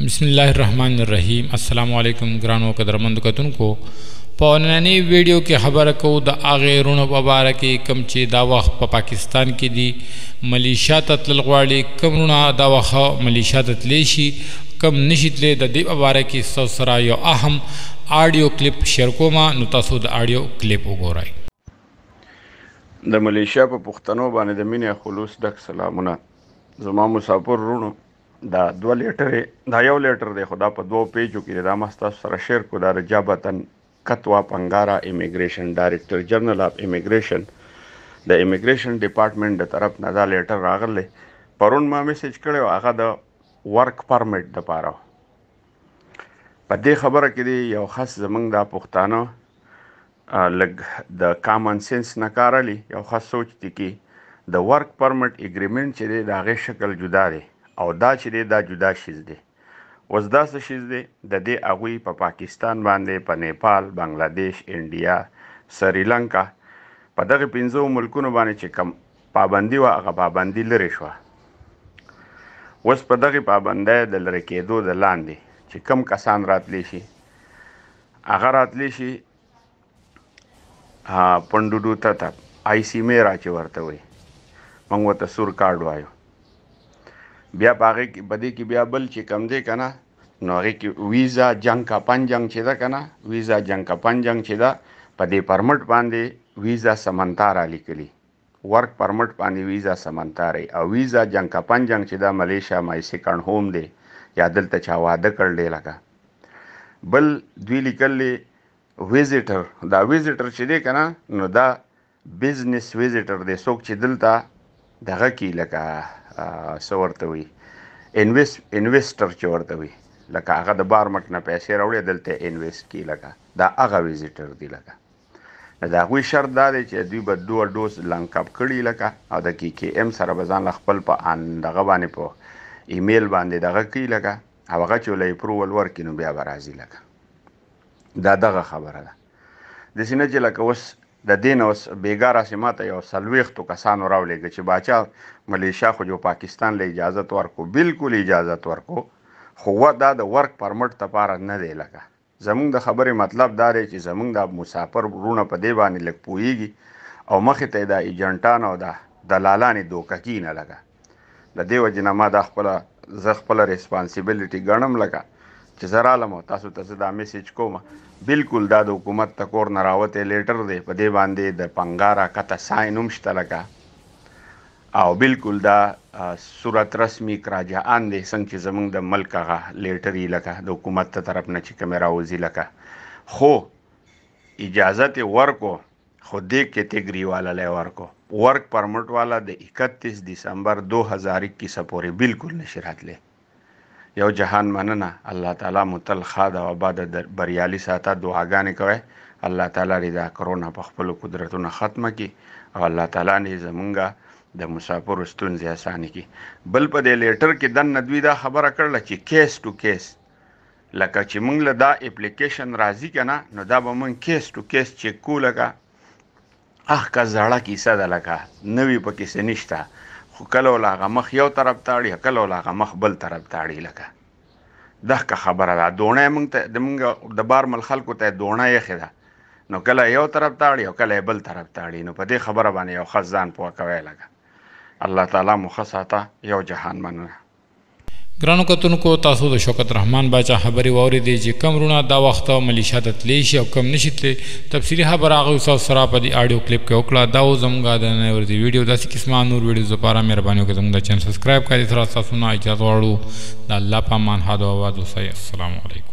بسم الله الرحمن الرحیم السلام علیکم ګرانو قدرمند کتونکو په نننی ویډیو کې خبره کوو د اغه رونو مبارکې کم چې دا وخت په پا پاکستان کې دی ملیشیا تتل غواړي کم رونه دا وخت ملیشیا تتلې شي کم نشیتلې د دې مبارکې سو سره یو اهم آډیو کلیپ شیر کوم نو تاسو د آډیو کلیپ وګورئ د ملیشیا په پښتنو باندې د مینې خلوص دک سلامونه زما مسافر رونو دا 2 لیټر دا یو لیټر دی خدا په دوو پیجو کې دا مستا سره شیر کو دا رجابتن کتوا پنګارا امیګریشن ډایریکټر جنرال اف امیګریشن د امیګریشن ډپارټمنټ د طرف نه دا لیټر راغله پرون ما میسج کړو هغه د ورک پرمټ د پاره په دې خبره کې دی یو خاص زمنګ د پښتانه لګ د کامن سنس نه کارلی یو خاص سوچ دي کې د ورک پرمټ اګریمنت چې دی دا غي شکل جدا دی او دا چې دی دا جدا شیز دی اوس دا څه شیز دی د دې هغوی په پا پاکستان باندې په پا نیپال بنگلاديش انډیا سریلانکا په دغه پنځو ملکونو باندې چې کم پابندي و هغه پابندي لري شو اوس په دغه پابندۍ د لری کېدو د لاندې چې کم کسان راتلی شي هغه راتلی شي پندودو ته ته آی سی مې راچ ورته وي موږ ته سور کارډ وایو بیا باغې کې بده کې بیا بل چې کم دی کنه نو هغه کې ویزا جنگ کا پنجنګ چې دا کنه ویزا جنگ کا پنجنګ چې دا په دې پرمټ باندې ویزا سمنتار علی کلی ورک پرمټ باندې ویزا سمنتار او ویزا جنگ کا پنجنګ چې دا ملیشیا مای سیکنډ هوم دی یا دلته چا واده کړل لګه بل دوی لیکل ویزیټر دا ویزیټر چې دی کنه نو دا بزنس ویزیټر دی څوک چې دلته دغه کې لګه سورته وي انویسټ انویسټر چې ورته وي لکه هغه د بارمټ نه پیسې راوړي دلته انویسټ کی لګه دا هغه ویزیټر دی لګه دا غوي شرط دا دی چې دوی به دوه ډوز لنګ کپ کړي لکه او د کی کی ام سره بزان خپل په ان دغه باندې په ایمیل باندې دغه کی لګه او هغه چې لې پروول ورکینو بیا به راځي لګه دا دغه خبره ده د سینې چې لکه وس د دین اوس بیګار سیماته یو سلويختو کسانو راولېږي چې باچا ملیشیا خو جو پاکستان له اجازه ورکو بالکل اجازه ورکو خو دا د ورک پرمټ ته پار نه دی لګا زمونږ د خبرې مطلب دا دی چې زمونږ د مسافر ورونه په دی باندې لګ پويږي او مخې ته دا ایجنټان او دا دلالانې دوکه کی نه لګا د دیو جنما د خپل ز خپل ریسپانسیبিলিټي ګڼم لګا چې زرا لمو تاسو ته دا میسج کوم بالکل دا د حکومت تکور نه راوته لیټر دی په دې باندې د پنګارا کته ساينوم شته لکه او بالکل دا صورت رسمي کراجان دی څنګه زمونږ د ملک غا لیټري لکه د حکومت ته طرف نه چې کیمرا وځي لکه خو اجازه ته ورکو خو دې کټګری والا لې ورکو ورک پرمټ والا د 31 دسمبر 2021 پورې بالکل نشرات لې یو جهان مننه الله تعالی مو تل خاده او آباد بریالي ساته دعاګانې کوي الله تعالی رضا کرونا په خپل قدرتونو ختمه کی او الله تعالی نه زمونږه د مسافر ستونزې اسانه کی بل په دې لیټر کې دن ندوی دا خبره کړل چې کیس ټو کیس لکه چې موږ له دا اپلیکیشن راځي کنه نو دا به موږ کیس ټو کیس چیک کوله کا اخ کا زړه کیسه ده لکه نوی پکې سنشتہ خو کله ولا غمخ یو طرف ته اړي کله ولا غمخ بل طرف ته اړي لکه دغه خبره ده دونه موږ ته د موږ د بار مل خلکو ته دونه یې خدا نو کله یو طرف ته اړي او کله بل طرف ته اړي نو په دې خبره باندې یو خزان پوه کوي لکه الله تعالی مخصاته یو جهان مننه ګرانو کتونکو تاسو د شوکت رحمان باچا خبرې واورېدې چې کم رونه دا وخت او ملیشا ته تللی شي او کم نشي تللی تفصیلي خبره هغه استاد سره په دې آډیو کلیپ کې وکړه دا اوس زموږ د ننورځي ویډیو داسې قسمه نور ویډیوز لپاره مهرباني وکړئ زموږ د چینل سبسکرایب کړئ سره تاسو نه اجازه غواړو د الله په امان هادو آواز اوسئ السلام علیکم